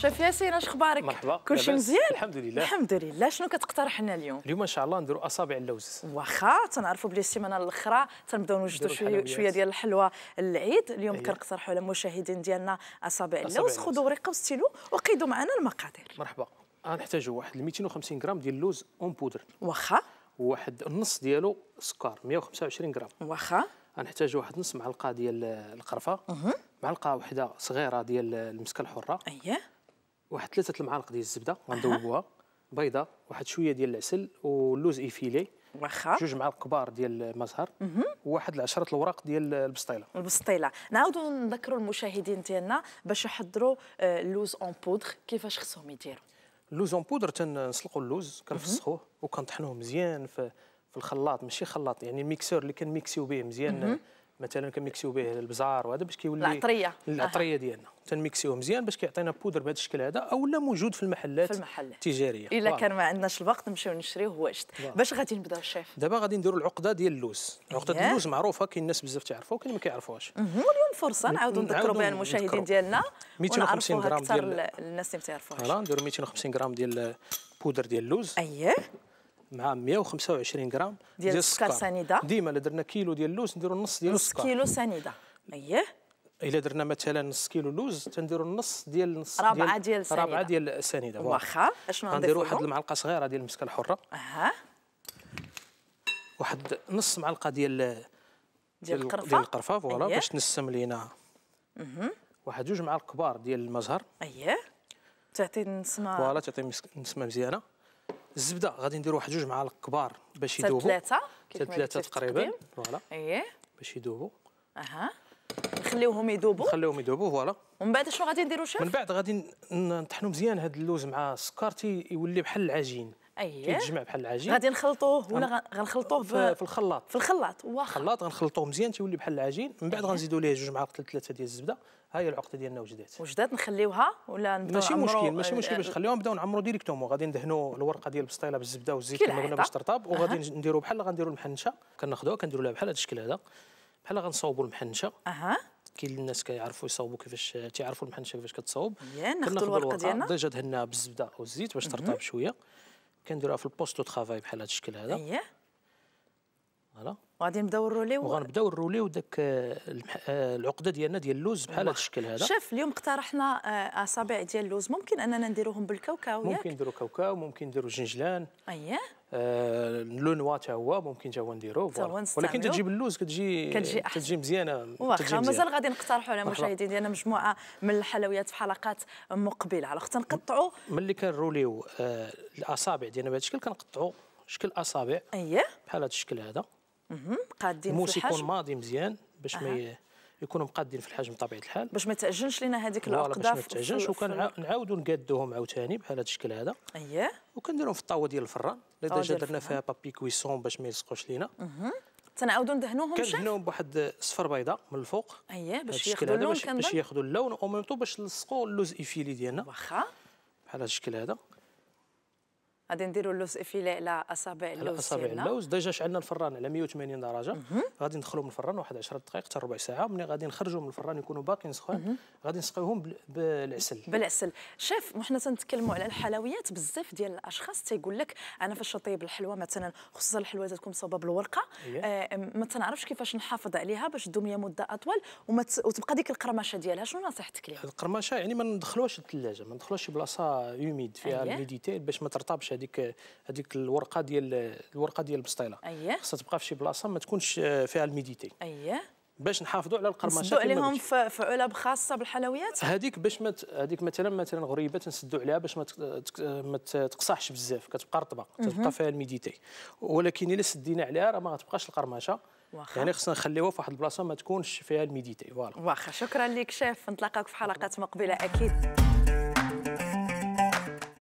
شاف ياسين اش اخبارك مرحبا كلشي مزيان الحمد لله الحمد لله شنو كتقترح لنا اليوم اليوم ان شاء الله نديروا اصابع اللوز واخا تنعرفوا بلي السيمانه الاخرى تنبداو نوجدوا شويه شويه ديال الحلوى للعيد اليوم أيوة. كنقترحوا على المشاهدين ديالنا اصابع اللوز خذوا ورقه وستيلو وقيدوا معنا المقادير مرحبا غنحتاجوا واحد 250 غرام ديال اللوز اون بودر واخا واحد النص ديالو سكر 125 غرام واخا غنحتاجوا واحد نص معلقه ديال القرفه معلقه واحده صغيره ديال المسكه الحره اييه واحد ثلاثه المعالق ديال الزبده غندوبوها بيضه واحد شويه ديال العسل واللوز ايفيلي واخا جوج معالق كبار ديال المزهر وواحد العشرة الوراق ديال البسطيله البسطيله نعاودوا نذكروا المشاهدين ديالنا باش يحضروا آه، اللوز اون بودغ كيفاش خصهم يديروا اللوز اون بودر تنسلقوا اللوز كنفسخوه وكنطحنوه مزيان في في الخلاط ماشي خلاط يعني الميكسور اللي كنميكسيو به مزيان مثلا كنميكسيو به البزار وهذا باش كيولي العطريه العطريه ديالنا تنميكسيوه مزيان باش كيعطينا بودر بهذا الشكل هذا اولا موجود في المحلات في المحل التجاريه الا كان ما عندناش الوقت نمشيو نشريوه واجد باش غادي نبداو الشيف دابا غادي نديروا العقده ديال اللوز عقده ديال اللوز معروفه كاين الناس بزاف تعرفوها وكاين ما كيعرفوهاش اليوم فرصه نعاودوا نذكروا بها المشاهدين ديالنا 250 غرام ديال الناس اللي ما تعرفوهاش نديروا 250 غرام ديال بودر ديال اللوز اييه مع 125 غرام ديال السكر سنيده ديما الا درنا كيلو ديال اللوز نديروا نص ديال السكر كيلو سنيده اييه الا درنا مثلا نص كيلو لوز تنديروا النص ديال نص رابعه ديال السنيده رابعه ديال السنيده واخا اشنو نديروا واحد المعلقه صغيره ديال المسكه الحره اها واحد نص معلقه ديال ديال, القرفه ديال القرفه فوالا باش تنسم لينا أمم. واحد جوج معالق كبار ديال المزهر اييه تعطي نسمه فوالا تعطي نسمه مزيانه الزبده غادي نديروا واحد جوج معالق كبار باش يذوبوا ثلاثه ثلاثه تقريبا فوالا اييه باش يذوبوا اها نخليوهم يذوبوا نخليوهم يذوبوا فوالا ومن بعد شنو غادي نديروا شيف من بعد غادي نطحنوا مزيان هذا اللوز مع السكر تيولي بحال العجين أيه. كيتجمع بحال العجين غادي نخلطوه ولا غنخلطوه في, في الخلاط في الخلاط واخا الخلاط غنخلطوه مزيان تيولي بحال العجين من بعد أيه. غنزيدوا ليه جوج معالق ثلاثه ديال الزبده ها هي العقده ديالنا وجدات وجدات نخليوها ولا نبداو ماشي مشكل ماشي مشكل باش نخليوها نبداو نعمرو ديريكتومون غادي ندهنوا الورقه ديال البسطيله بالزبده والزيت كما قلنا باش ترطب وغادي أه. نديروا بحال غنديروا المحنشه كناخذوها كنديروا لها بحال هذا الشكل هذا بحال غنصاوبوا المحنشه اها كاين الناس كيعرفوا يصاوبوا كيفاش تيعرفوا المحنشه كيفاش كتصاوب ناخذوا الورقه ديالنا ديجا دهناها بالزبده والزيت باش ترطب شويه كنديروها في دو ترافاي بحال هذا الشكل هذا اييه فوالا وغادي نبداو نروليو وغنبداو الرولي وداك آه، آه، العقده ديالنا ديال اللوز بحال هذا الشكل هذا شوف اليوم اقترحنا آه، اصابع ديال اللوز ممكن اننا نديروهم بالكاوكاو ممكن نديرو كاوكاو ممكن نديرو جنجلان اييه اللون آه واتا هو ممكن تاهو هو نديرو ولكن تجيب اللوز كتجي كتجي, كتجي مزيانه واخا مازال غادي نقترحوا على المشاهدين ديالنا مجموعه من الحلويات في حلقات مقبله على خاطر نقطعوا ملي كنروليو آه، الاصابع ديالنا بهذا الشكل كنقطعوا شكل اصابع اييه بحال هذا الشكل هذا قادين الموس يكون ماضي مزيان باش أه. ما يكونوا مقادين في الحجم بطبيعه الحال باش ما تاجلش لنا هذيك العقده باش ما تاجلش وكنعاودوا نقادوهم عاوتاني بحال هذا الشكل هذا اييه وكنديرهم في الطاوه ديال الفران اللي ديجا درنا فيها بابي كويسون باش ما يلصقوش لينا تنعاودوا ندهنوهم كندهنوهم بواحد الصفر بيضاء من الفوق اييه باش ياخذوا اللون باش ياخذوا اللون طو باش نلصقوا اللوز ايفيلي ديالنا واخا بحال هذا الشكل هذا غادي نديروا اللوز افيلي على اصابع اللوز على اصابع اللوز ديجا شعلنا الفران على 180 درجه غادي ندخلوا من الفران واحد 10 دقائق حتى ربع ساعه ملي غادي نخرجوا من الفران يكونوا باقيين سخون غادي نسقيوهم بالعسل بالعسل شاف وحنا تنتكلموا على الحلويات بزاف ديال الاشخاص تيقول لك انا فاش نطيب الحلوى مثلا خصوصا الحلوى تكون مصوبه بالورقه إيه. آه ما تنعرفش كيفاش نحافظ عليها باش تدوم مده اطول وتبقى ديك القرمشه ديالها شنو نصيحتك ليها القرمشه يعني ما ندخلوش الثلاجه ما ندخلوهاش بلاصه يوميد فيها الميديتير أيوة. باش ما ترطبش هذيك هذيك الورقه ديال الورقه ديال البسطيله اييه خصها تبقى في شي بلاصه ما تكونش آه، فيها الميديتي اييه باش نحافظوا على القرمشه نسدوا عليهم في علب خاصه بالحلويات هذيك باش ما هذيك مثلا مثلا غريبه تنسدوا عليها باش ما ما تقصحش بزاف كتبقى رطبه كتبقى فيها الميديتي ولكن الا سدينا عليها راه ما غتبقاش القرمشه واخا يعني خصنا نخليوها في واحد البلاصه ما تكونش فيها الميديتي فوالا واخا شكرا لك شيف نتلاقاك في حلقات مقبله اكيد